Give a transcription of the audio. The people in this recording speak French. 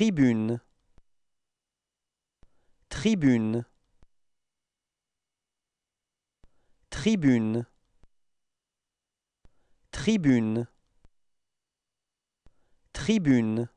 Tribune. Tribune. Tribune. Tribune. Tribune.